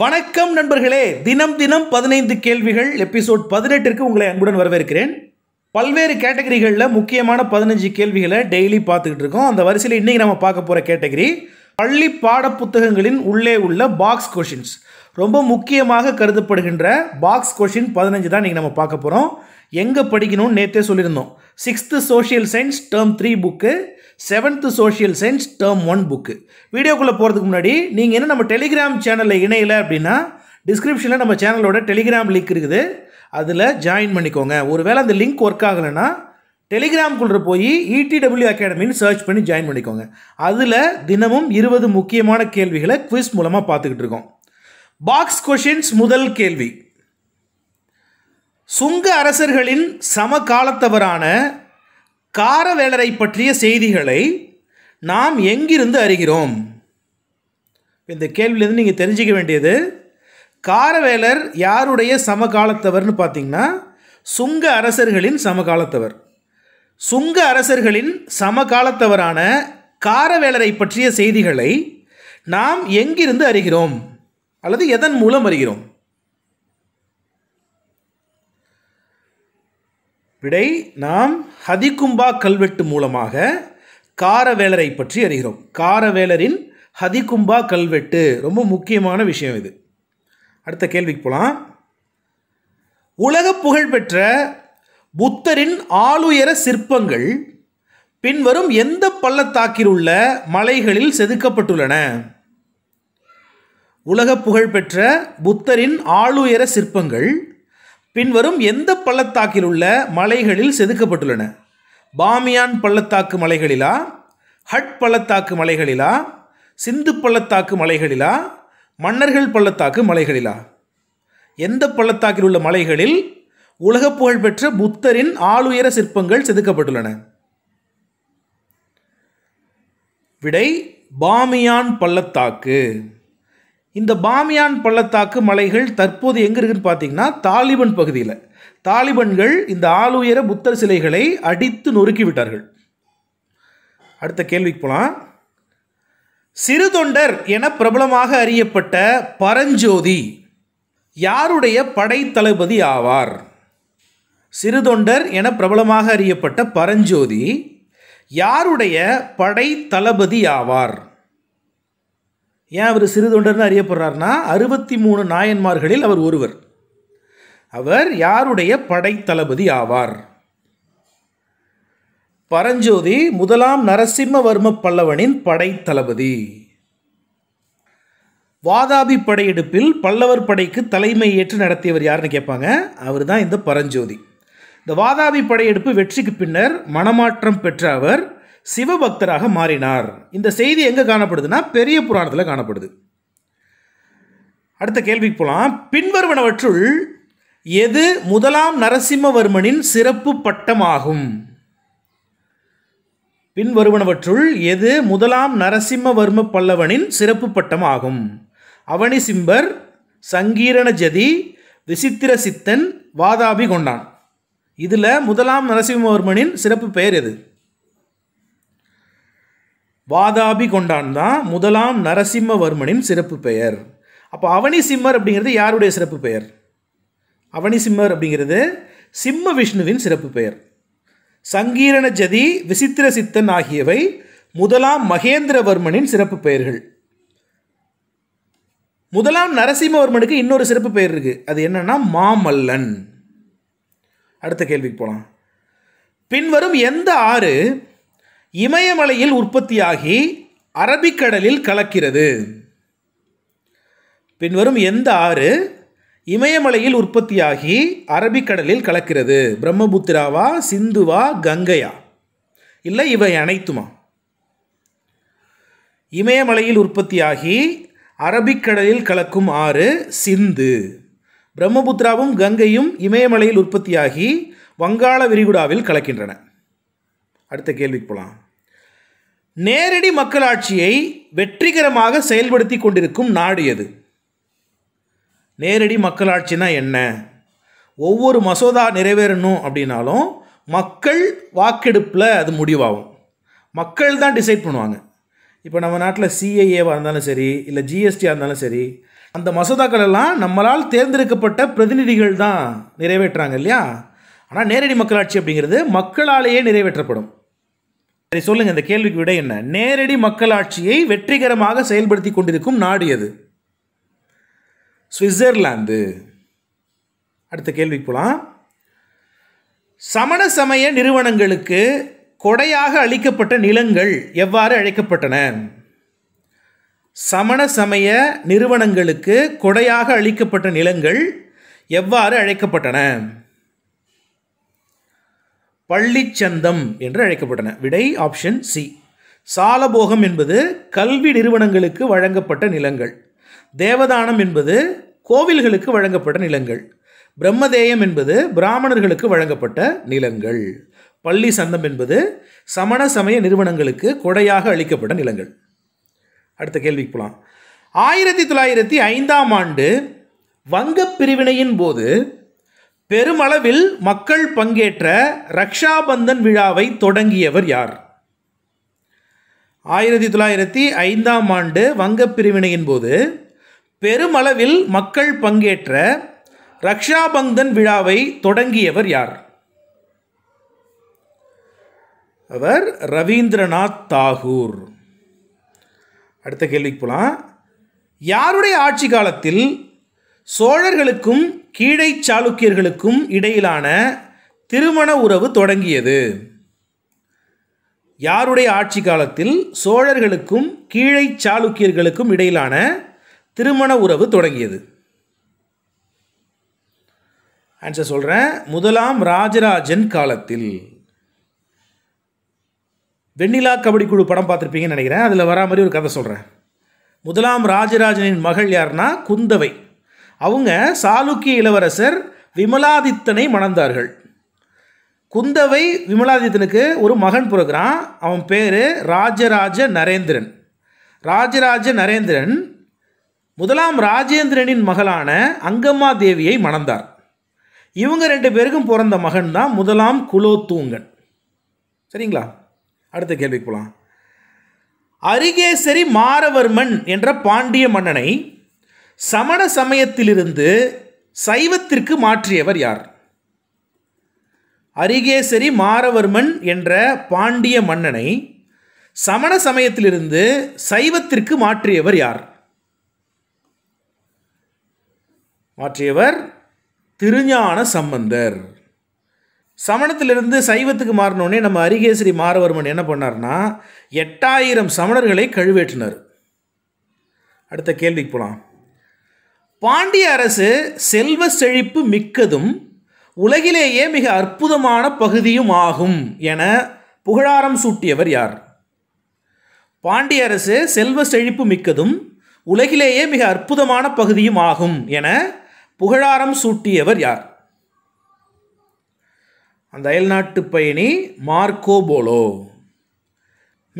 வணக்கம் நண்பர்களே தினம் தினம் பதினைந்து கேள்விகள் எபிசோட் பதினெட்டிற்கு உங்களை அன்புடன் வரவேற்கிறேன் பல்வேறு கேட்டகரிகளில் முக்கியமான பதினஞ்சு கேள்விகளை டெய்லி பார்த்துக்கிட்டு இருக்கோம் அந்த வரிசையில் இன்றைக்கி நம்ம பார்க்க போகிற கேட்டகரி பள்ளி புத்தகங்களின் உள்ளே உள்ள பாக்ஸ் கொஷின்ஸ் ரொம்ப முக்கியமாக கருதப்படுகின்ற பாக்ஸ் கொஷின் பதினஞ்சு தான் இன்றைக்கி நம்ம பார்க்க போகிறோம் எங்கே படிக்கணும்னு நேற்றே சொல்லியிருந்தோம் sixth social science term three book seventh social science term one book வீடியோக்குள்ளே போகிறதுக்கு முன்னாடி நீங்கள் என்ன நம்ம டெலிகிராம் சேனலில் இணையில அப்படின்னா டிஸ்கிரிப்ஷனில் நம்ம சேனலோட டெலிகிராம் லிங்க் இருக்குது அதில் ஜாயின் பண்ணிக்கோங்க ஒருவேளை அந்த லிங்க் ஒர்க் ஆகலைன்னா டெலிகிராம்குள்ளே போய் இடிடபிள்யூ அகாடமின்னு சர்ச் பண்ணி ஜாயின் பண்ணிக்கோங்க அதில் தினமும் இருபது முக்கியமான கேள்விகளை குவிஸ் மூலமாக பார்த்துக்கிட்டு இருக்கோம் பாக்ஸ் கொஷின்ஸ் முதல் கேள்வி சுங்க அரசர்களின் சமகாலத்தவரான காரவேலரை பற்றிய செய்திகளை நாம் எங்கிருந்து அறிகிறோம் இந்த கேள்வியிலேருந்து நீங்கள் தெரிஞ்சிக்க வேண்டியது காரவேலர் யாருடைய சமகாலத்தவர்னு பார்த்தீங்கன்னா சுங்க அரசர்களின் சமகாலத்தவர் சுங்க அரசர்களின் சமகாலத்தவரான காரவேலரை பற்றிய செய்திகளை நாம் எங்கிருந்து அறிகிறோம் அல்லது எதன் மூலம் அறிகிறோம் விடை நாம் ஹதிகும்பா கல்வெட்டு மூலமாக காரவேலரை பற்றி அறிகிறோம் காரவேலரின் ஹதிகும்பா கல்வெட்டு ரொம்ப முக்கியமான விஷயம் இது அடுத்த கேள்விக்கு போகலாம் உலக புகழ்பெற்ற புத்தரின் ஆளுயர சிற்பங்கள் பின்வரும் எந்த பள்ளத்தாக்கில் உள்ள மலைகளில் செதுக்கப்பட்டுள்ளன உலக புகழ்பெற்ற புத்தரின் ஆளுயர சிற்பங்கள் பின்வரும் எந்த பள்ளத்தாக்கில் உள்ள மலைகளில் செதுக்கப்பட்டுள்ளன பாமியான் பள்ளத்தாக்கு மலைகளிலா ஹட் பள்ளத்தாக்கு மலைகளிலா சிந்து பள்ளத்தாக்கு மலைகளிலா மன்னர்கள் பள்ளத்தாக்கு மலைகளிலா எந்த பள்ளத்தாக்கில் உள்ள மலைகளில் உலக புகழ்பெற்ற புத்தரின் ஆளுயர சிற்பங்கள் செதுக்கப்பட்டுள்ளன விடை பாமியான் பள்ளத்தாக்கு இந்த பாமியான் பள்ளத்தாக்கு மலைகள் தற்போது எங்கே இருக்குதுன்னு பார்த்தீங்கன்னா தாலிபன் பகுதியில் தாலிபன்கள் இந்த ஆளுயர புத்தர் சிலைகளை அடித்து நொறுக்கி விட்டார்கள் அடுத்த கேள்விக்கு போகலாம் சிறு தொண்டர் என பிரபலமாக அறியப்பட்ட பரஞ்சோதி யாருடைய படைத்தளபதி ஆவார் சிறு தொண்டர் என பிரபலமாக அறியப்பட்ட பரஞ்சோதி யாருடைய படை தளபதி ஆவார் ஏன் அவர் சிறு தொண்டர்னு அறியப்படுறார்னா அறுபத்தி மூணு நாயன்மார்களில் அவர் ஒருவர் அவர் யாருடைய படைத்தளபதி ஆவார் பரஞ்சோதி முதலாம் நரசிம்மவர்ம பல்லவனின் படைத்தளபதி வாதாபி படையெடுப்பில் பல்லவர் படைக்கு தலைமை ஏற்று நடத்தியவர் யாருன்னு கேட்பாங்க அவர் தான் இந்த பரஞ்சோதி இந்த வாதாபி படையெடுப்பு வெற்றிக்கு பின்னர் மனமாற்றம் பெற்ற அவர் சிவபக்தராக மாறினார் இந்த செய்தி எங்கே காணப்படுதுன்னா பெரிய புராணத்தில் காணப்படுது அடுத்த கேள்விக்கு போகலாம் பின்வருவனவற்றுள் எது முதலாம் நரசிம்மவர்மனின் சிறப்பு பட்டமாகும் பின்வருவனவற்றுள் எது முதலாம் நரசிம்மவர்ம பல்லவனின் சிறப்பு பட்டம் ஆகும் அவனி சிம்பர் சங்கீரண ஜதி விசித்திர சித்தன் வாதாபி கொண்டான் இதில் முதலாம் நரசிம்மவர்மனின் சிறப்பு பெயர் எது வாதாபி கொண்டான் தான் முதலாம் நரசிம்மவர்மனின் சிறப்பு பெயர் அப்போ அவனி சிம்மர் அப்படிங்கிறது யாருடைய சிறப்பு பெயர் அவனி சிம்மர் அப்படிங்கிறது சிம்ம விஷ்ணுவின் சிறப்பு பெயர் சங்கீரண ஜதி விசித்திர சித்தன் ஆகியவை முதலாம் மகேந்திரவர்மனின் சிறப்பு பெயர்கள் முதலாம் நரசிம்மவர்மனுக்கு இன்னொரு சிறப்பு பெயர் இருக்குது அது என்னென்னா மாமல்லன் அடுத்த கேள்விக்கு போகலாம் பின்வரும் எந்த ஆறு இமயமலையில் உற்பத்தியாகி அரபிக்கடலில் கலக்கிறது பின்வரும் எந்த ஆறு இமயமலையில் உற்பத்தியாகி அரபிக்கடலில் கலக்கிறது பிரம்மபுத்திராவா சிந்துவா கங்கையா இல்லை இவை அனைத்துமா இமயமலையில் உற்பத்தியாகி அரபிக்கடலில் கலக்கும் ஆறு சிந்து பிரம்மபுத்திராவும் கங்கையும் இமயமலையில் உற்பத்தியாகி வங்காள விரிகுடாவில் கலக்கின்றன அடுத்த கேள்விக்கு போகலாம் நேரடி மக்களாட்சியை வெற்றிகரமாக செயல்படுத்தி கொண்டிருக்கும் நாடு எது நேரடி மக்களாட்சினா என்ன ஒவ்வொரு மசோதா நிறைவேறணும் அப்படின்னாலும் மக்கள் வாக்கெடுப்பில் அது முடிவாகும் மக்கள் தான் டிசைட் பண்ணுவாங்க இப்போ நம்ம நாட்டில் சிஐஏவாக இருந்தாலும் சரி இல்லை ஜிஎஸ்டியாக இருந்தாலும் சரி அந்த மசோதாக்கள் எல்லாம் நம்மளால் தேர்ந்தெடுக்கப்பட்ட பிரதிநிதிகள் தான் நிறைவேற்றுறாங்க இல்லையா ஆனால் நேரடி மக்களாட்சி அப்படிங்கிறது மக்களாலேயே நிறைவேற்றப்படும் சரி சொல்லுங்க இந்த கேள்விக்கு விட என்ன நேரடி மக்களாட்சியை வெற்றிகரமாக செயல்படுத்தி கொண்டிருக்கும் நாடு எது சுவிட்சர்லாந்து அடுத்த கேள்விக்கு போகலாம் சமண சமய நிறுவனங்களுக்கு கொடையாக அளிக்கப்பட்ட நிலங்கள் எவ்வாறு அழைக்கப்பட்டன சமண சமய நிறுவனங்களுக்கு கொடையாக அளிக்கப்பட்ட நிலங்கள் எவ்வாறு அழைக்கப்பட்டன பள்ளிச்சந்தம் என்று அழைக்கப்பட்டன விடை ஆப்ஷன் சி சாலபோகம் என்பது கல்வி நிறுவனங்களுக்கு வழங்கப்பட்ட நிலங்கள் தேவதானம் என்பது கோவில்களுக்கு வழங்கப்பட்ட நிலங்கள் பிரம்மதேயம் என்பது பிராமணர்களுக்கு வழங்கப்பட்ட நிலங்கள் பள்ளி சந்தம் என்பது சமண சமய நிறுவனங்களுக்கு கொடையாக அளிக்கப்பட்ட நிலங்கள் அடுத்த கேள்விக்கு போகலாம் ஆயிரத்தி தொள்ளாயிரத்தி ஐந்தாம் ஆண்டு வங்கப் பிரிவினையின் போது பெருமளவில் மக்கள் பங்கேற்ற ரக்ஷாபந்தன் விழாவை தொடங்கியவர் யார் ஆயிரத்தி தொள்ளாயிரத்தி ஐந்தாம் ஆண்டு வங்கப் பிரிவினையின் போது பெருமளவில் மக்கள் பங்கேற்ற ரக்ஷாபந்தன் விழாவை தொடங்கியவர் யார் அவர் ரவீந்திரநாத் தாகூர் அடுத்த கேள்விக்கு போகலாம் யாருடைய ஆட்சி காலத்தில் சோழர்களுக்கும் கீழை சாளுக்கியர்களுக்கும் இடையிலான திருமண உறவு தொடங்கியது யாருடைய ஆட்சி காலத்தில் சோழர்களுக்கும் கீழை சாளுக்கியர்களுக்கும் இடையிலான திருமண உறவு தொடங்கியது ஆன்சர் சொல்கிறேன் முதலாம் ராஜராஜன் காலத்தில் வெண்ணிலா கபடி குழு படம் பார்த்துருப்பீங்கன்னு நினைக்கிறேன் அதில் வரா மாதிரி ஒரு கதை சொல்கிறேன் முதலாம் ராஜராஜனின் மகள் யாருன்னா குந்தவை அவங்க சாளுக்கிய இளவரசர் விமலாதித்தனை மணந்தார்கள் குந்தவை விமலாதித்தனுக்கு ஒரு மகன் பிறகுறான் அவன் பேர் ராஜராஜ நரேந்திரன் ராஜராஜ நரேந்திரன் முதலாம் ராஜேந்திரனின் மகளான அங்கம்மா தேவியை மணந்தார் இவங்க ரெண்டு பேருக்கும் பிறந்த மகன் தான் முதலாம் குலோத்தூங்கன் சரிங்களா அடுத்த கேள்விக்கு போகலாம் அரிகேசரி மாரவர்மன் என்ற பாண்டிய மன்னனை சமண சமயத்திலிருந்து சைவத்திற்கு மாற்றியவர் யார் அரிகேசரி மாரவர்மன் என்ற பாண்டிய மன்னனை சமண சமயத்திலிருந்து சைவத்திற்கு மாற்றியவர் யார் மாற்றியவர் திருஞான சம்பந்தர் சமணத்திலிருந்து சைவத்துக்கு மாறினோடனே நம்ம அரிகேசரி மாரவர்மன் என்ன பண்ணார்னா எட்டாயிரம் சமணர்களை கழுவேற்றினார் அடுத்த கேள்விக்கு போகலாம் பாண்டிய அரசு செல்வ செழிப்பு மிக்கதும் உலகிலேயே மிக அற்புதமான பகுதியும் ஆகும் என புகழாரம் சூட்டியவர் யார் பாண்டிய அரசு செல்வ செழிப்பு மிக்கதும் உலகிலேயே மிக அற்புதமான பகுதியும் ஆகும் என புகழாரம் சூட்டியவர் யார் அந்த அயல்நாட்டு பயணி மார்க்கோ போலோ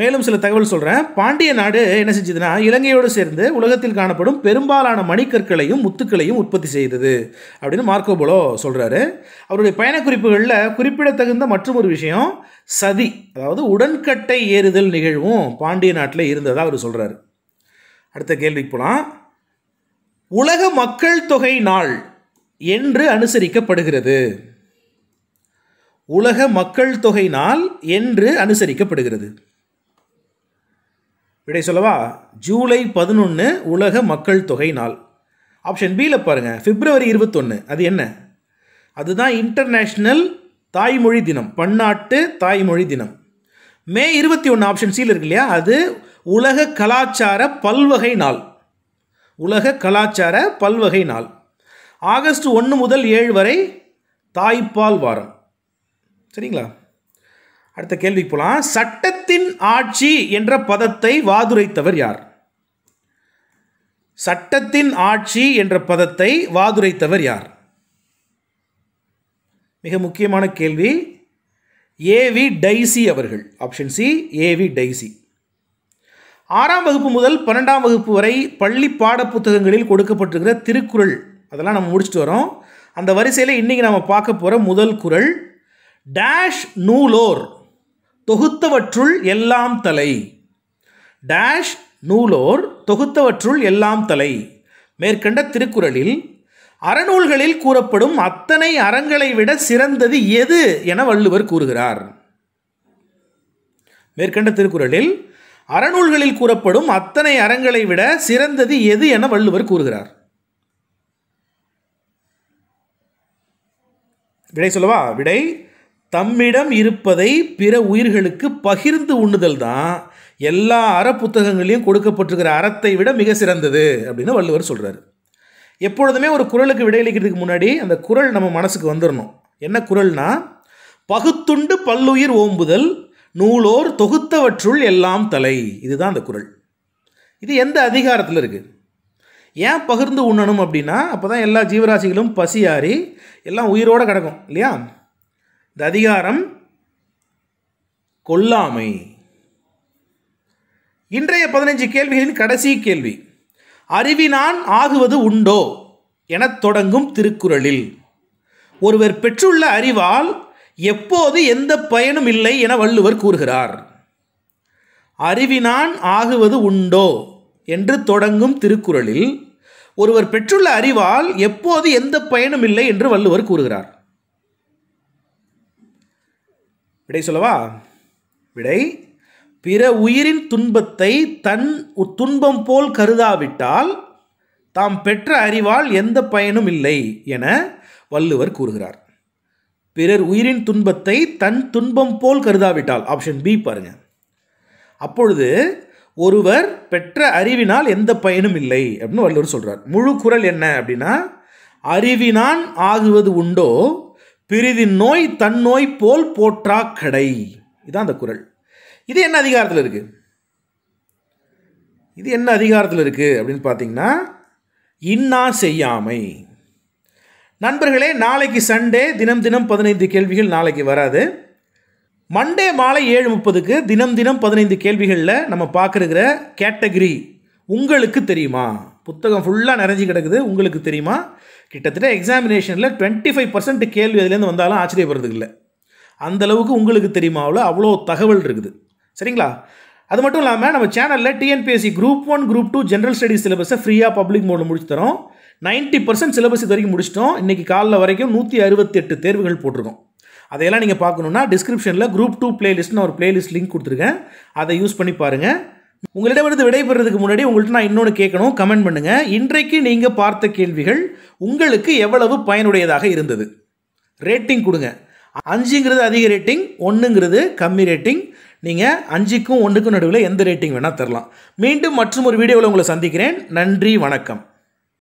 மேலும் சில தகவல் சொல்கிறேன் பாண்டிய நாடு என்ன செஞ்சதுன்னா இலங்கையோடு சேர்ந்து உலகத்தில் காணப்படும் பெரும்பாலான மணிக்கற்களையும் முத்துக்களையும் உற்பத்தி செய்தது அப்படின்னு மார்க்கோபோலோ சொல்கிறாரு அவருடைய பயணக்குறிப்புகளில் குறிப்பிடத்தகுந்த மற்றும் ஒரு விஷயம் சதி அதாவது உடன்கட்டை ஏறுதல் நிகழ்வும் பாண்டிய நாட்டில் இருந்ததாக அவர் சொல்கிறாரு அடுத்த கேள்விக்கு போகலாம் உலக மக்கள் தொகை நாள் என்று அனுசரிக்கப்படுகிறது உலக மக்கள் தொகை நாள் என்று அனுசரிக்கப்படுகிறது விடை சொல்லவா ஜூலை பதினொன்று உலக மக்கள் தொகை நாள் ஆப்ஷன் பியில் பாருங்கள் பிப்ரவரி இருபத்தொன்று அது என்ன அதுதான் இன்டர்நேஷ்னல் தாய்மொழி தினம் பன்னாட்டு தாய்மொழி தினம் மே இருபத்தி ஒன்று ஆப்ஷன் சீல் இருக்கு இல்லையா அது உலக கலாச்சார பல்வகை நாள் உலக கலாச்சார பல்வகை நாள் ஆகஸ்ட் ஒன்று முதல் ஏழு வரை தாய்ப்பால் வாரம் சரிங்களா அடுத்த கேள்விக்கு போகலாம் சட்ட சட்டத்தின் ஆட்சி என்ற பதத்தை வாதுரைத்தவர் யார் சட்டத்தின் ஆட்சி என்ற பதத்தை வாதுரைத்தவர் யார் மிக முக்கியமான கேள்வி ஏவி டைசி அவர்கள் ஆப்ஷன் சி ஏவி டைசி ஆறாம் வகுப்பு முதல் பன்னெண்டாம் வகுப்பு வரை பள்ளி பாட புத்தகங்களில் கொடுக்கப்பட்டிருக்கிற திருக்குறள் அதெல்லாம் நம்ம முடிச்சுட்டு வரோம் அந்த வரிசையில் இன்றைக்கி நம்ம பார்க்க போகிற முதல் குரல் டேஷ் நூலோர் தொகுத்தவற்றுள் எல்லாம் தலை டேஷ் நூலோர் தொகுத்தவற்றுள் எல்லாம் தலை மேற்கண்ட திருக்குறளில் அறநூல்களில் கூறப்படும் அத்தனை அறங்களை விட சிறந்தது எது என வள்ளுவர் கூறுகிறார் மேற்கண்ட திருக்குறளில் அறநூல்களில் கூறப்படும் அத்தனை அறங்களை விட சிறந்தது எது என வள்ளுவர் கூறுகிறார் விடை சொல்லவா விடை தம்மிடம் இருப்பதை பிற உயிர்களுக்கு பகிர்ந்து உண்ணுதல் தான் எல்லா அற புத்தகங்களையும் கொடுக்கப்பட்டிருக்கிற அறத்தை விட மிக சிறந்தது அப்படின்னு வள்ளுவர் சொல்கிறார் எப்பொழுதுமே ஒரு குரலுக்கு விடையளிக்கிறதுக்கு முன்னாடி அந்த குரல் நம்ம மனசுக்கு வந்துடணும் என்ன குரல்னா பகுத்துண்டு பல்லுயிர் ஓம்புதல் நூலோர் தொகுத்தவற்றுள் எல்லாம் தலை இதுதான் அந்த குரல் இது எந்த அதிகாரத்தில் இருக்குது ஏன் பகிர்ந்து உண்ணணும் அப்படின்னா அப்போ தான் எல்லா ஜீவராசிகளும் பசியாறி எல்லாம் உயிரோடு கிடக்கும் இல்லையா இந்த அதிகாரம் கொல்லாமை இன்றைய பதினைஞ்சு கேள்விகளின் கடைசி கேள்வி அறிவினான் ஆகுவது உண்டோ எனத் தொடங்கும் திருக்குறளில் ஒருவர் பெற்றுள்ள அறிவால் எப்போது எந்த பயனும் இல்லை என வள்ளுவர் கூறுகிறார் அறிவினான் ஆகுவது உண்டோ என்று தொடங்கும் திருக்குறளில் ஒருவர் பெற்றுள்ள அறிவால் எப்போது எந்த பயனும் இல்லை என்று வள்ளுவர் கூறுகிறார் விடை சொல்லவா விடை பிற உயிரின் துன்பத்தை தன் துன்பம் போல் கருதாவிட்டால் தாம் பெற்ற அறிவால் எந்த பயனும் இல்லை என வள்ளுவர் கூறுகிறார் பிறர் உயிரின் துன்பத்தை தன் துன்பம் போல் கருதாவிட்டால் ஆப்ஷன் பி பாருங்க அப்பொழுது ஒருவர் பெற்ற அறிவினால் எந்த பயனும் இல்லை அப்படின்னு வள்ளுவர் சொல்கிறார் முழு குரல் என்ன அப்படின்னா அறிவினான் ஆகுவது உண்டோ பிரிதி நோய் தன்னோய் போல் போற்றா கடை இதான் அந்த குரல் இது என்ன அதிகாரத்தில் இருக்குது இது என்ன அதிகாரத்தில் இருக்குது அப்படின்னு பார்த்தீங்கன்னா இன்னா செய்யாமை நண்பர்களே நாளைக்கு சண்டே தினம் தினம் பதினைந்து கேள்விகள் நாளைக்கு வராது மண்டே மாலை ஏழு முப்பதுக்கு தினம் தினம் பதினைந்து கேள்விகளில் நம்ம பார்க்குற கேட்டகிரி உங்களுக்கு தெரியுமா புத்தகம் ஃபுல்லாக நிறைஞ்சி கிடக்குது உங்களுக்கு தெரியுமா கிட்டத்தட்ட எக்ஸாமினேஷனில் டுவெண்ட்டி ஃபைவ் பர்சன்ட் கேள்வி அதுலேருந்து வந்தாலும் ஆச்சரியப்படுறதுக்கு இல்லை அந்தளவுக்கு உங்களுக்கு தெரியுமாவில் அவ்வளோ தகவல் இருக்குது சரிங்களா அது மட்டும் இல்லாமல் நம்ம சேனலில் TNPSC group one group two general studies சிலபஸை ஃப்ரீயாக பப்ளிக் மோடில் முடிச்சு தரோம் நைன்ட்டி பர்சன்ட் சிலபஸ் இது வரைக்கும் முடிச்சிட்டோம் இன்றைக்கி காலைல வரைக்கும் நூற்றி அறுபத்தெட்டு தேர்வுகள் போட்டிருக்கோம் அதையெல்லாம் நீங்கள் பார்க்கணுன்னா டிஸ்கிரிப்ஷனில் குரூப் டூ பிளேலிஸ்ட்னு ஒரு பிளேலிஸ்ட் லிங்க் கொடுத்துருக்கேன் அதை யூஸ் பண்ணி பாருங்கள் உங்களிடமிருந்து விடைபெறதுக்கு முன்னாடி உங்கள்கிட்ட நான் இன்னொன்று கேட்கணும் கமெண்ட் பண்ணுங்கள் இன்றைக்கு நீங்கள் பார்த்த கேள்விகள் உங்களுக்கு எவ்வளவு பயனுடையதாக இருந்தது ரேட்டிங் கொடுங்க அஞ்சுங்கிறது அதிக ரேட்டிங் ஒன்றுங்கிறது கம்மி ரேட்டிங் நீங்கள் அஞ்சுக்கும் ஒன்றுக்கும் நடுவில் எந்த ரேட்டிங் வேணால் தரலாம் மீண்டும் மற்றும் ஒரு வீடியோவில் உங்களை சந்திக்கிறேன் நன்றி வணக்கம்